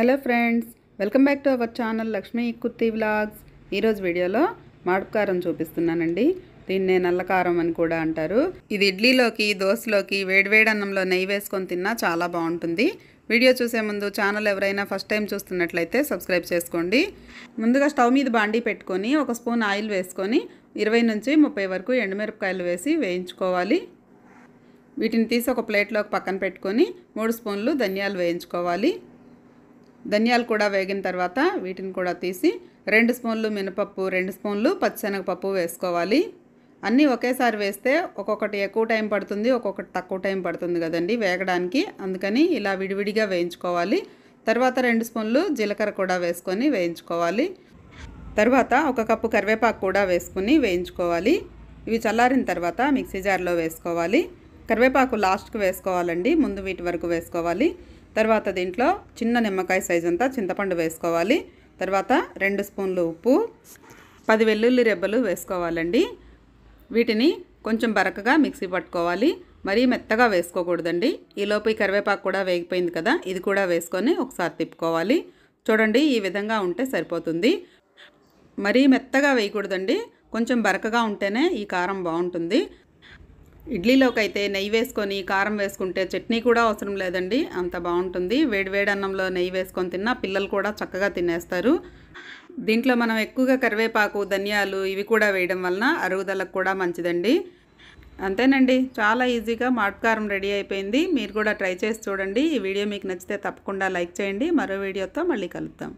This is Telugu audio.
hello friends welcome back to our channel Lakshmi kurti vlogs ఈరోజు వీడియోలో కారం చూపిస్తున్నానండి నల్ల నల్లకారం అని కూడా అంటారు ఇది ఇడ్లీలోకి దోశలోకి వేడివేడి అన్నంలో నెయ్యి వేసుకొని తిన్నా చాలా బాగుంటుంది వీడియో చూసే ముందు ఛానల్ ఎవరైనా ఫస్ట్ టైం చూస్తున్నట్లయితే సబ్స్క్రైబ్ చేసుకోండి ముందుగా స్టవ్ మీద బాండీ పెట్టుకొని ఒక స్పూన్ ఆయిల్ వేసుకొని ఇరవై నుంచి ముప్పై వరకు ఎండుమిరపకాయలు వేసి వేయించుకోవాలి వీటిని తీసి ఒక ప్లేట్లోకి పక్కన పెట్టుకొని మూడు స్పూన్లు ధనియాలు వేయించుకోవాలి ధనియాలు కూడా వేగిన తర్వాత వీటిని కూడా తీసి రెండు స్పూన్లు మినపప్పు రెండు స్పూన్లు పచ్చిశనగపప్పు వేసుకోవాలి అన్నీ ఒకేసారి వేస్తే ఒక్కొక్కటి ఎక్కువ టైం పడుతుంది ఒక్కొక్కటి తక్కువ టైం పడుతుంది కదండి వేగడానికి అందుకని ఇలా విడివిడిగా వేయించుకోవాలి తర్వాత రెండు స్పూన్లు జీలకర్ర కూడా వేసుకొని వేయించుకోవాలి తర్వాత ఒక కప్పు కరివేపాకు కూడా వేసుకుని వేయించుకోవాలి ఇవి చల్లారిన తర్వాత మిక్సీ జార్లో వేసుకోవాలి కరివేపాకు లాస్ట్కి వేసుకోవాలండి ముందు వీటి వరకు వేసుకోవాలి తర్వాత దీంట్లో చిన్న నిమ్మకాయ సైజ్ అంతా చింతపండు వేసుకోవాలి తర్వాత రెండు స్పూన్లు ఉప్పు పది వెల్లుల్లి రెబ్బలు వేసుకోవాలండి వీటిని కొంచెం బరకగా మిక్సీ పట్టుకోవాలి మరీ మెత్తగా వేసుకోకూడదండి ఈలోపు ఈ కరివేపాకు కూడా వేగిపోయింది కదా ఇది కూడా వేసుకొని ఒకసారి తిప్పుకోవాలి చూడండి ఈ విధంగా ఉంటే సరిపోతుంది మరీ మెత్తగా వేయకూడదండి కొంచెం బరకగా ఉంటేనే ఈ కారం బాగుంటుంది ఇడ్లీలోకి అయితే నెయ్యి వేసుకొని కారం వేసుకుంటే చట్నీ కూడా అవసరం లేదండి అంత బాగుంటుంది వేడివేడి అన్నంలో నెయ్యి వేసుకొని తిన్నా పిల్లలు కూడా చక్కగా తినేస్తారు దీంట్లో మనం ఎక్కువగా కరివేపాకు ధనియాలు ఇవి కూడా వేయడం వలన అరుగుదలకు కూడా మంచిదండి అంతేనండి చాలా ఈజీగా మాట్కారం రెడీ అయిపోయింది మీరు కూడా ట్రై చేసి చూడండి ఈ వీడియో మీకు నచ్చితే తప్పకుండా లైక్ చేయండి మరో వీడియోతో మళ్ళీ కలుద్దాం